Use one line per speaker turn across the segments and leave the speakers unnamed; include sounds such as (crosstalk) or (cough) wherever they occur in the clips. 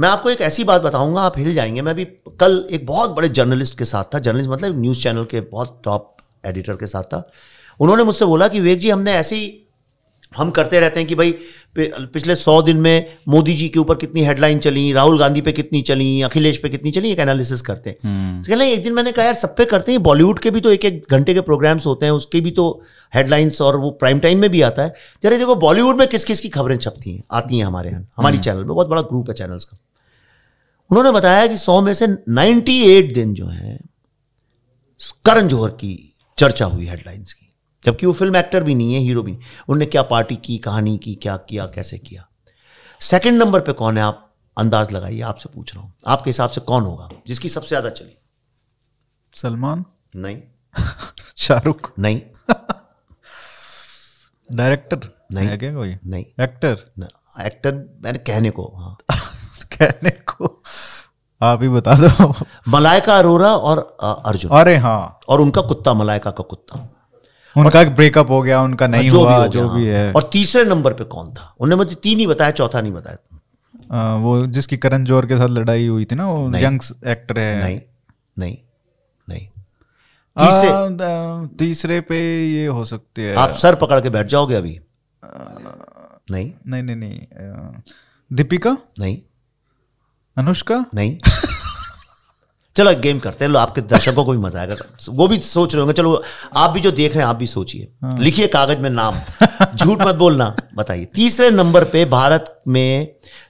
मैं आपको एक ऐसी बात बताऊंगा आप हिल जाएंगे मैं भी कल एक बहुत बड़े जर्नलिस्ट के साथ था जर्नलिस्ट मतलब न्यूज़ चैनल के बहुत टॉप एडिटर के साथ था उन्होंने मुझसे बोला कि विवेक जी हमने ऐसी हम करते रहते हैं कि भाई पिछले सौ दिन में मोदी जी के ऊपर कितनी हेडलाइन चली राहुल गांधी पे कितनी चली अखिलेश पे कितनी चली एक एनालिसिस करते हैं हम्म। तो कहना एक दिन मैंने कहा यार सब पे करते हैं बॉलीवुड के भी तो एक एक घंटे के प्रोग्राम्स होते हैं उसके भी तो हेडलाइंस और वो प्राइम टाइम में भी आता है जरा देखो बॉलीवुड में किस किस की खबरें छपती हैं आती हैं हमारे यहाँ हमारी चैनल हम्म। में बहुत बड़ा ग्रुप है चैनल्स का उन्होंने बताया कि सौ में से नाइन्टी दिन जो है करण जौहर की चर्चा हुई हेडलाइंस की जबकि वो फिल्म एक्टर भी नहीं है हीरो भी नहीं उन्होंने क्या पार्टी की कहानी की क्या किया कैसे किया सेकंड नंबर पे कौन है आप अंदाज लगाइए आपसे पूछ रहा हूं आपके हिसाब से कौन होगा जिसकी सबसे ज्यादा चली सलमान नहीं (laughs) शाहरुख नहीं डायरेक्टर (laughs) नहीं क्या कोई नहीं एक्टर एक्टर मैंने कहने को हाँ (laughs) कहने को आप ही बता दो मलाइका अरोरा और अर्जुन अरे हाँ और उनका कुत्ता मलाइका का कुत्ता उनका एक ब्रेकअप हो गया उनका नहीं जो हुआ भी जो भी है और तीसरे नंबर पे कौन था उन्होंने मुझे तीन ही बताया चौथा नहीं बताया आ, वो जिसकी करण जोर के साथ लड़ाई हुई थी ना वो यंग एक्टर है नहीं नहीं नहीं तीसरे आ, तीसरे पे ये हो सकते है आप सर पकड़ के बैठ जाओगे अभी आ, नहीं नहीं नहीं नहीं दीपिका नहीं अनुष्का नहीं चलो एक गेम करते हैं लो आपके दर्शकों को भी मजा आएगा वो भी सोच रहे होंगे चलो आप भी जो देख रहे हैं आप भी सोचिए हाँ। लिखिए कागज में नाम (laughs) झूठ मत बोलना बताइए तीसरे नंबर पे भारत में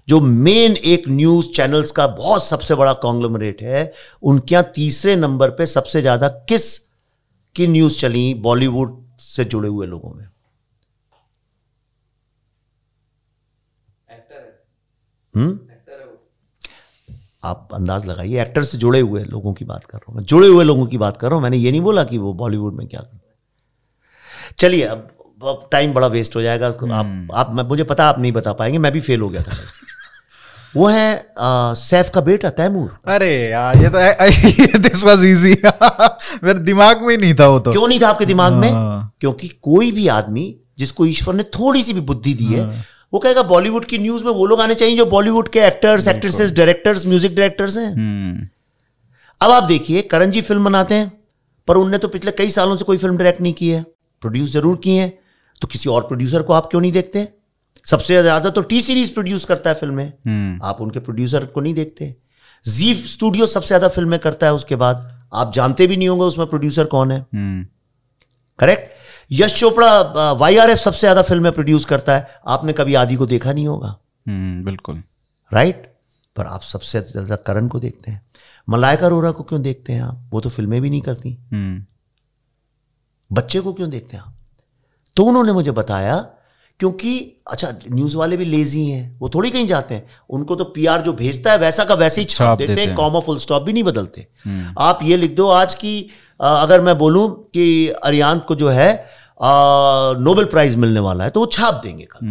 जो मेन एक न्यूज चैनल्स का बहुत सबसे बड़ा कॉन्ग्लोमरेट है उनके यहाँ तीसरे नंबर पे सबसे ज्यादा किस की न्यूज चली बॉलीवुड से जुड़े हुए लोगों में आप अंदाज लगाइए एक्टर से जुड़े हुए लोगों की बात कर रहा हूं मैं जुड़े हुए लोगों की बात कर रहा हूं मैंने ये नहीं बोला कि वो बॉलीवुड में क्या करते चलिए अब अब टाइम बड़ा वेस्ट हो जाएगा आप हम्म। आप मैं मुझे पता आप नहीं बता पाएंगे मैं भी फेल हो गया था (laughs) वो है आ, सैफ का बेटा तैमूर अरे यार ये तो दिस वाज इजी मेरे दिमाग में ही नहीं था वो तो क्यों नहीं था आपके दिमाग में हाँ। क्योंकि कोई भी आदमी जिसको ईश्वर ने थोड़ी सी भी बुद्धि दी है हाँ। वो कहेगा बॉलीवुड की न्यूज में वो लोग आने चाहिए जो बॉलीवुड के actors actresses directors music directors hmm हम्म। अब आप देखिए करण जी फिल्म बनाते हैं पर उनने तो पिछले कई सालों से कोई फिल्म डायरेक्ट नहीं की है प्रोड्यूस जरूर किए हैं तो किसी और प्रोड्यूसर को आप क्यों नहीं देखते सबसे ज्यादा तो टी सीरीज प्रोड्यूस करता है फिल्में हम्म। आप उनके प्रोड्यूसर को नहीं देखते जी स्टूडियो सबसे ज्यादा फिल्में करता है उसके बाद आप जानते भी नहीं होंगे उसमें प्रोड्यूसर कौन है correct hmm. Yash Chopra Y R F सबसे ज्यादा फिल्में प्रोड्यूस करता है आपने कभी आदि को देखा नहीं होगा हम्म, बिल्कुल राइट पर आप सबसे ज्यादा करण को देखते हैं मलायका अरोरा को क्यों देखते हैं आप वो तो फिल्में भी नहीं करती हम्म। बच्चे को क्यों देखते हैं आप तो उन्होंने मुझे बताया क्योंकि अच्छा न्यूज़ वाले भी लेजी हैं वो थोड़ी कहीं जाते हैं उनको तो पीआर जो भेजता है वैसा का वैसे ही छाप देते, देते हैं कॉमा फुल स्टॉप भी नहीं बदलते हम्म। आप ये लिख दो आज की अगर मैं बोलूं कि अरियांत को जो है नोबेल प्राइज मिलने वाला है तो वो छाप देंगे कल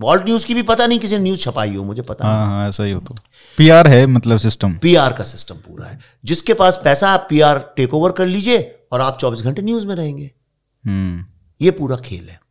वर्ल्ड हम्म। न्यूज की भी पता नहीं किसी ने न्यूज छपाई हो मुझे पता हाँ, नहीं हाँ, ऐसा ही हो तो पीआर है मतलब सिस्टम पीआर का सिस्टम पूरा है जिसके पास पैसा आप पीआर टेक ओवर कर लीजिए और आप 24 घंटे न्यूज में रहेंगे हम्म। ये पूरा खेल है